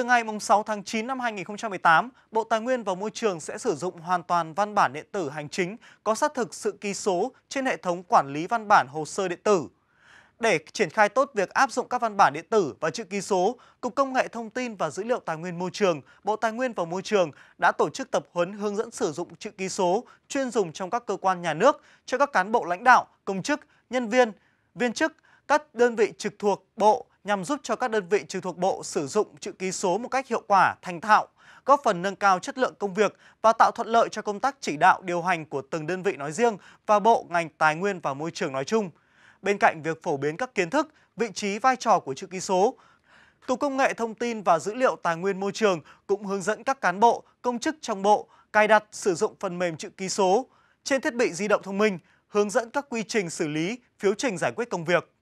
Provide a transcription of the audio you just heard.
Từ ngày 6 tháng 9 năm 2018, Bộ Tài nguyên và Môi trường sẽ sử dụng hoàn toàn văn bản điện tử hành chính có xác thực sự ký số trên hệ thống quản lý văn bản hồ sơ điện tử. Để triển khai tốt việc áp dụng các văn bản điện tử và chữ ký số, Cục Công nghệ Thông tin và Dữ liệu Tài nguyên Môi trường, Bộ Tài nguyên và Môi trường đã tổ chức tập huấn hướng dẫn sử dụng chữ ký số chuyên dùng trong các cơ quan nhà nước cho các cán bộ lãnh đạo, công chức, nhân viên, viên chức, các đơn vị trực thuộc bộ, nhằm giúp cho các đơn vị trực thuộc bộ sử dụng chữ ký số một cách hiệu quả, thành thạo, góp phần nâng cao chất lượng công việc và tạo thuận lợi cho công tác chỉ đạo điều hành của từng đơn vị nói riêng và bộ ngành tài nguyên và môi trường nói chung. Bên cạnh việc phổ biến các kiến thức, vị trí vai trò của chữ ký số, Cục Công nghệ Thông tin và Dữ liệu Tài nguyên Môi trường cũng hướng dẫn các cán bộ, công chức trong bộ cài đặt sử dụng phần mềm chữ ký số trên thiết bị di động thông minh, hướng dẫn các quy trình xử lý, phiếu trình giải quyết công việc.